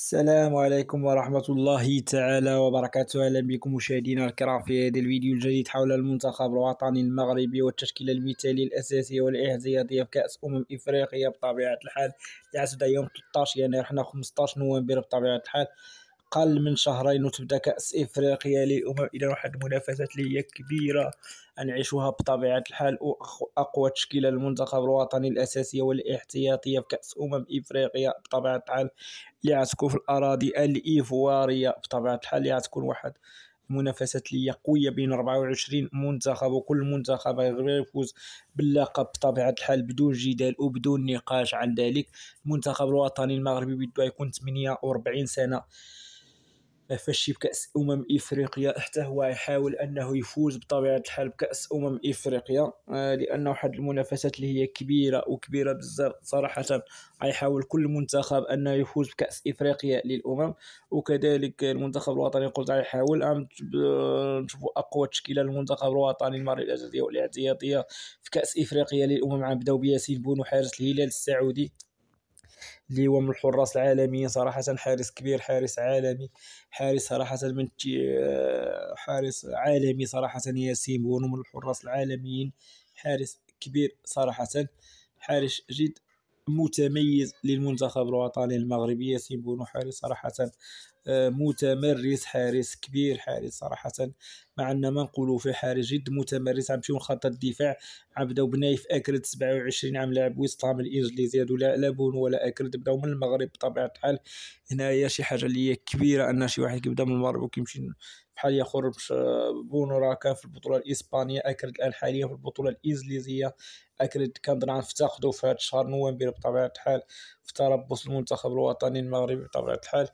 السلام عليكم ورحمة الله تعالى وبركاته أهلا بكم مشاهدينا الكرام في هذا الفيديو الجديد حول المنتخب الوطني المغربي والتشكيلة المثالية الأساسية والإحداثية في كأس أمم إفريقيا بطبيعة الحال تعسد يوم 13 يناير يعني حنا 15 نوفمبر بطبيعة الحال أقل من شهرين وتبدا كأس إفريقيا للأمم إذا واحد المنافسات اللي هي كبيرة نعيشوها بطبيعة الحال وأقوى تشكيلة للمنتخب الوطني الأساسية والاحتياطية في كأس أمم إفريقيا بطبيعة الحال اللي غتكون في الأراضي الإيفوارية بطبيعة الحال اللي غتكون واحد منافسات اللي قويه بين 24 منتخب وكل منتخب غير يفوز باللقب بطبيعه الحال بدون جدال وبدون نقاش عن ذلك المنتخب الوطني المغربي بده يكون 48 سنه فاش بكاس امم افريقيا حتى هو يحاول انه يفوز بطبيعه الحال بكاس امم افريقيا آه، لانه واحد المنافسات اللي هي كبيره وكبيره بزاف صراحه غيحاول كل منتخب انه يفوز بكاس افريقيا للامم وكذلك المنتخب الوطني قلت غيحاول عم نشوفوا اقوى تشكيله للمنتخب الوطني المغرب الاجنبيه في كاس افريقيا للامم عم بداو بياسين بونو حارس الهلال السعودي اللي هو من الحراس العالميين صراحه حارس كبير حارس عالمي حارس صراحه من آه، حارس عالمي صراحه ياسين بونو من الحراس العالميين حارس كبير صراحه حارس جد متميز للمنتخب الوطني المغربي ياسين بونو حارس صراحه متمرس حارس كبير حارس صراحه مع أن ما نقولوا فيه حارس جد متمرس غنمشيو لخط الدفاع عبداو بنايف اكرد 27 عام لاعب ويست هام الانجليزي هادو لا لا بونو ولا اكرد بداو من المغرب بطبيعه الحال هنايا شي حاجه اللي هي كبيره ان شي واحد كيبدا من المغرب وكيمشي بحال يخرج بونو راه كان في البطوله الاسبانيه اكرد الان حاليا في البطوله الانجليزيه اكرد كنظن نفتقدو في هاد شهر نوفمبر بطبيعه الحال في تربص المنتخب الوطني المغربي بطبيعه الحال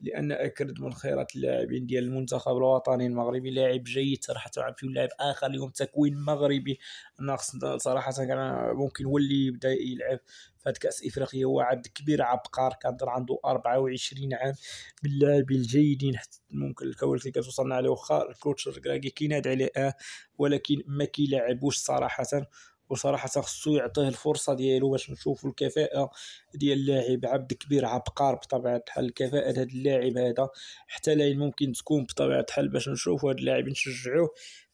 لان اكرد من خيرات اللاعبين ديال المنتخب الوطني المغربي لاعب جيد صراحه تلعب فيه لاعب اخر اليوم تكوين مغربي انا صراحه كان ممكن هو اللي يبدا يلعب في كاس افريقيا هو عبد كبير عبقار كنظن عنده 24 عام من اللاعبين الجيدين حتى ممكن الكواليس اللي كتوصلنا عليه واخا الكوتش كراكي كيناد عليه ولكن ما كيلعبوش صراحه وصراحه خصو يعطيه الفرصه ديالو باش نشوفو الكفاءه ديال اللاعب عبد كبير عبقار بطبيعه الحال الكفاءه ديال اللاعب هذا حتى لين ممكن تكون بطبيعه الحال باش نشوفو هاد اللاعب نشجعوه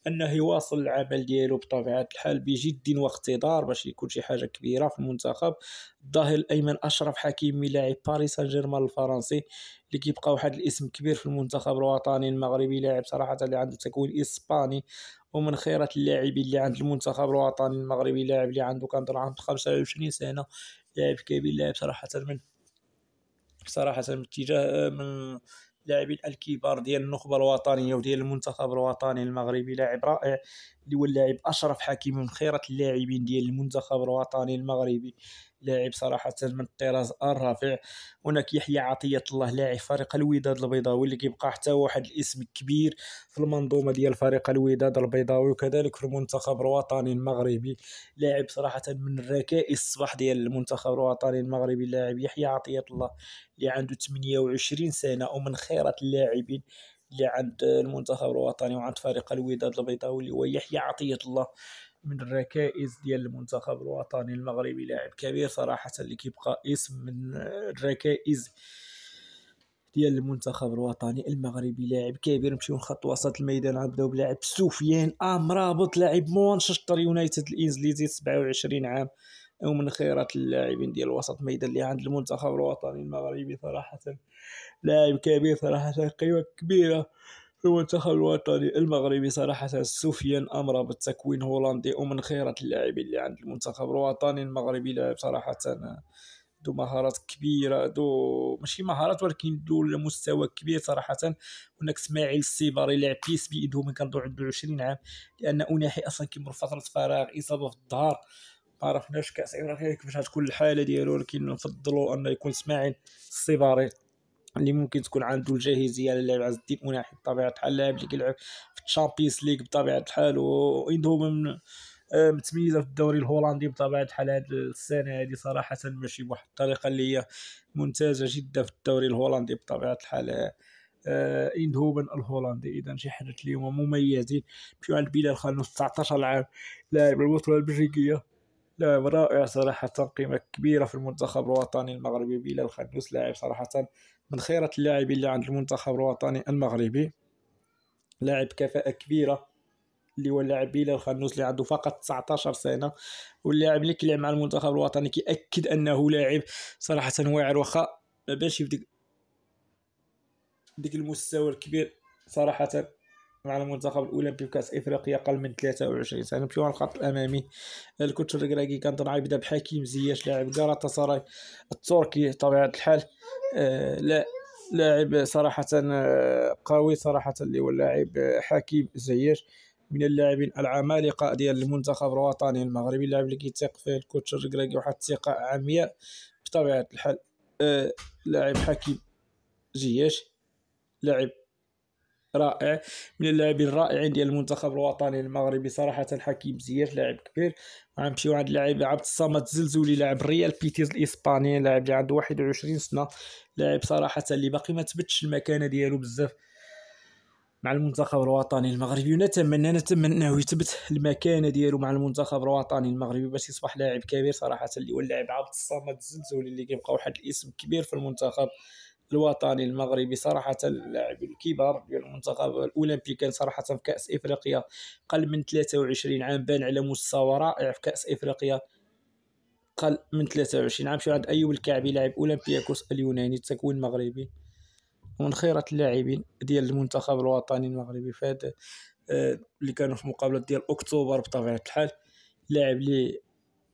انه يواصل العمل ديالو بطبيعه الحال بجد واقتدار باش يكون شي حاجه كبيره في المنتخب الظاهر الايمن اشرف حكيمي لاعب باريس سان جيرمان الفرنسي اللي كيبقى واحد الاسم كبير في المنتخب الوطني المغربي لاعب صراحه اللي عنده تكوين اسباني ومن خيرة اللاعبين اللي عند المنتخب الوطني المغربي لاعب اللي عنده كنظن عنده 25 سنه لاعب كبير لاعب صراحه من صراحه من اتجاه من اللاعبين الكبار ديال النخبه الوطنيه وديال المنتخب الوطني المغربي لاعب رائع اللي هو اللاعب اشرف حكيم من خيره اللاعبين ديال المنتخب الوطني المغربي لاعب صراحه من الطراز الرفيع هناك يحيى عطيه الله لاعب فريق الوداد البيضاوي اللي كيبقى حتى واحد الاسم كبير في المنظومه ديال فريق الوداد البيضاوي وكذلك في المنتخب الوطني المغربي لاعب صراحه من الركائز الصباح ديال المنتخب الوطني المغربي لاعب يحيى عطيه الله اللي عنده 28 سنه ومن خيره اللاعبين اللي عند المنتخب الوطني وعند فريق الوداد البيضاوي واللي هو يحيى عطية الله من الركائز ديال المنتخب الوطني المغربي لاعب كبير صراحة اللي كيبقى اسم من الركائز ديال المنتخب الوطني المغربي لاعب كبير نمشيو لخط وسط الميدان نبداو بلاعب سفيان امرابط لاعب مانشستر يونايتد الانجليزي 27 عام ومن خيرات اللاعبين ديال وسط ميدان اللي عند المنتخب الوطني المغربي صراحه لاعب كبير صراحه قيمه كبيره في المنتخب الوطني المغربي صراحة سفيان امر بالتكوين هولندي ومن خيرات اللاعبين اللي عند المنتخب الوطني المغربي لاعب صراحة ذو مهارات كبيرة ذو ماشي مهارات ولكن ذو مستوى كبير صراحة هناك اسماعيل السيباري لاعب بي اس بي من كنظن عنده 20 عام لأن أناحي أصلا كيمر فترة فراغ إصابة في الظهر ما عرفناش كاس افريقيا كيفاش غتكون الحاله ديالو ولكن نفضلوا انه يكون اسماعيل الصباري اللي ممكن تكون عنده الجاهزيه على اللعب عز الدين مناحي بطبيعه الحال اللاعب اللي كيلعب في الشامبيونز ليغ بطبيعه الحال وعنده من آه، متميزه في الدوري الهولندي بطبيعه الحال هذه السنه هذه صراحه ماشي بواحد الطريقه اللي هي ممتازه جدا في الدوري الهولندي بطبيعه الحال ايندهوفن آه، آه، الهولندي اذا شي حاجه اليوم مميزين مشيو عند بلال خانو 19 عام لاعب الوطنه البلجيكيه لاعب رائع صراحة قيمة كبيرة في المنتخب الوطني المغربي بلال خنوس لاعب صراحة من خيرة اللاعبين اللي عند المنتخب الوطني المغربي لاعب كفاءة كبيرة اللي هو اللاعب بلال الخنوس اللي عنده فقط 19 سنه واللاعب اللي كيلعب مع المنتخب الوطني كيأكد انه لاعب صراحه واعر وخا ما بانش في ديك المستوى الكبير صراحه مع المنتخب الاولمبي بكاس افريقيا قل من 23 سنه في على الخط الامامي الكوتش الركراكي كنطلع يبدا بحكيم زياش لاعب سراي التركي بطبيعه الحال آه لا لاعب صراحه آه، قوي صراحه اللي هو اللاعب حكيم زياش من اللاعبين العمالقه ديال المنتخب الوطني المغربي اللاعب اللي كيتيق فيه الكوتش الركراكي واحد الثقه عمياء بطبيعه الحال آه لاعب حكيم زياش لاعب رائع من اللاعبين الرائعين ديال المنتخب الوطني المغربي صراحه حكيم زياف لاعب كبير غنمشيو عند اللاعب عبد الصمد الزلزولي لاعب ريال بيتيز الاسباني لاعب اللي عنده 21 سنه لاعب صراحه اللي باقي ما تبتش المكانه ديالو بزاف مع المنتخب الوطني المغربي نتمنى انه يثبت المكانه ديالو مع المنتخب الوطني المغربي باش يصبح لاعب كبير صراحه اللي هو اللاعب عبد الصمد الزلزولي اللي كيبقى واحد الاسم كبير في المنتخب الوطني المغربي صراحه اللاعب الكبار ديال المنتخب الاولمبي كان صراحه في كاس افريقيا قل من 23 عام بان على مستوى رائع في كاس افريقيا قل من 23 عام شو عند ايوب الكعبي لاعب اولمبياكوس اليوناني تكوين مغربي ومن خيرة اللاعبين ديال المنتخب الوطني المغربي فهاد آه، اللي كانوا في مقابله ديال اكتوبر بطبيعه الحال لاعب لي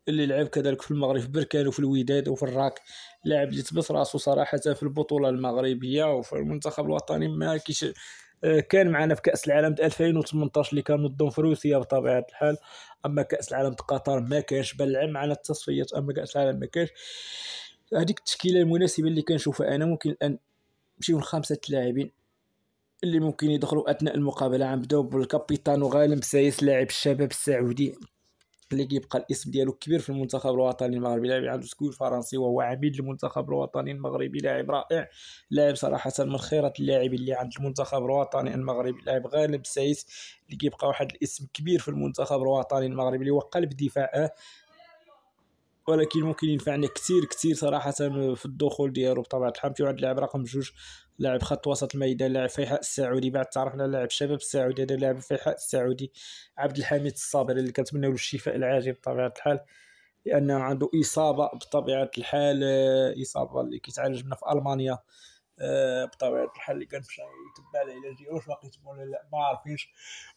اللي لعب كذلك في المغرب في بركان وفي الوداد وفي الراك لاعب اللي تبس راسو صراحه في البطوله المغربيه وفي المنتخب الوطني ما كيش آه، كان معنا في كاس العالم 2018 اللي كان منظم في روسيا بطبيعه الحال اما كاس العالم قطر ما كانش بل لعب معنا التصفيات اما كاس العالم ما كانش هذيك التشكيله المناسبه اللي كنشوفها انا ممكن الان نمشيو لخمسه لاعبين اللي ممكن يدخلوا اثناء المقابله غنبداو بالكابيتان وغالم سايس لاعب الشباب السعودي اللي كيبقى الاسم ديالو كبير في المنتخب الوطني المغربي لاعب عنده سكول فرنسي وهو عميد المنتخب الوطني المغربي لاعب رائع لاعب صراحه من خيره اللاعبين اللي عند المنتخب الوطني المغربي لاعب غالب سايس اللي كيبقى واحد الاسم كبير في المنتخب الوطني المغربي اللي هو قلب دفاعه ولكن ممكن ينفعنا كثير كثير صراحه في الدخول ديالو بطبيعه الحال في واحد اللاعب رقم جوج لاعب خط وسط الميدان لاعب فيحاء السعودي بعد تعرفنا لاعب الشباب السعودي هذا لاعب فيحاء السعودي عبد الحميد الصابر اللي كنتمنى له الشفاء العاجل بطبيعه الحال لانه عنده اصابه بطبيعه الحال آه، اصابه اللي كيتعالج منها في المانيا آه، بطبيعه الحال اللي مشى يتبع العلاج ديالو واش باقي تبون لا ما عارفينش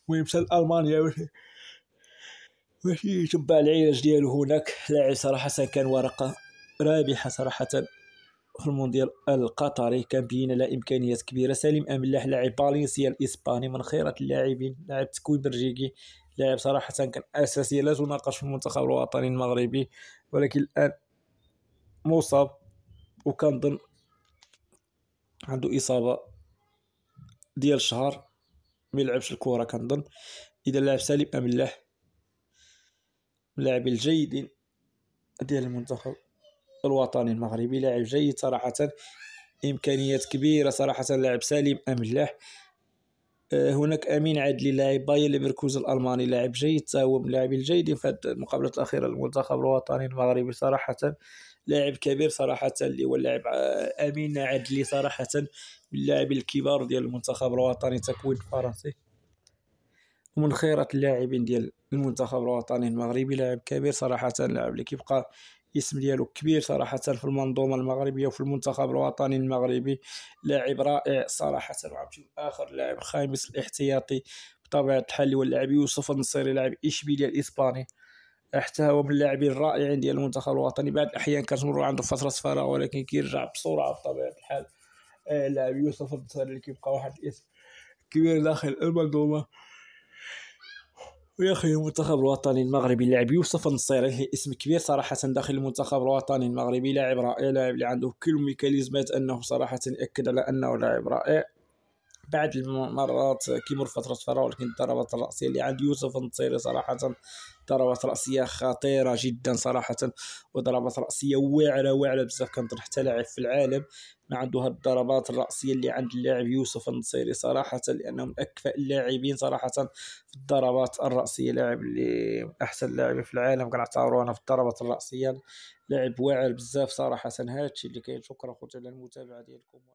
المهم مشى لالمانيا ماشي تبع العلاج ديالو هناك لاعب صراحه كان ورقه رابحه صراحه في المونديال القطري كان بين له امكانيات كبيره سليم املاح لاعب بالنسيا الاسباني من خيره اللاعبين لاعب تكوين بلجيكي لاعب صراحه كان اساسي لا تناقش في المنتخب الوطني المغربي ولكن الان مصاب وكنظن عنده اصابه ديال شهر ميلعبش الكره كنظن اذا لاعب سليم املاح اللاعب الجيد ديال المنتخب الوطني المغربي لاعب جيد صراحة إمكانيات كبيرة صراحة لاعب سليم أملاح آه، هناك امين عدلي لاعب باير ليفركوز الالماني لاعب جيد هو من اللاعبين الجيدين في المقابله الاخيره للمنتخب الوطني المغربي صراحه لاعب كبير صراحه اللي هو اللاعب آه، امين عدلي صراحه من اللاعبين الكبار ديال المنتخب الوطني تكوين فرنسي ومن خيرة اللاعبين ديال المنتخب الوطني المغربي لاعب كبير صراحه لاعب اللي كيبقى الاسم ديالو كبير صراحه في المنظومه المغربيه وفي المنتخب الوطني المغربي لاعب رائع صراحه وعبتو اخر لاعب خامس الاحتياطي بطبيعه الحال هو اللاعب يوسف النصيري لاعب اشبيليه الاسباني حتى هو من اللاعبين الرائعين ديال المنتخب الوطني بعد الاحيان كتمر عنده فتره فراغ ولكن كيرجع بسرعه بطبيعه الحال اللاعب آه، يوسف النصيري اللي كيبقى واحد الاسم كبير داخل المنظومه ويا اخي المنتخب الوطني المغربي لاعب يوسف النصيري اسم كبير صراحه داخل المنتخب الوطني المغربي لاعب رائع لاعب اللي عنده كل الميكانيزمات انه صراحه ياكد على انه لاعب رائع بعد المرات كيمر فتره فراغ ولكن الضربات الراسيه اللي عند يوسف النصيري صراحه ضربات راسيه خطيره جدا صراحه وضربات راسيه واعره واعره بزاف كنظن حتى لاعب في العالم ما عنده هاد الضربات الراسيه اللي عند اللاعب يوسف النصيري صراحه لانه من اكفأ اللاعبين صراحه في الضربات الراسيه لاعب اللي احسن لاعب في العالم كنعتبرو انا في الضربات الراسيه لاعب واعر بزاف صراحه هادشي اللي كاين شكرا خوتي على المتابعه ديالكم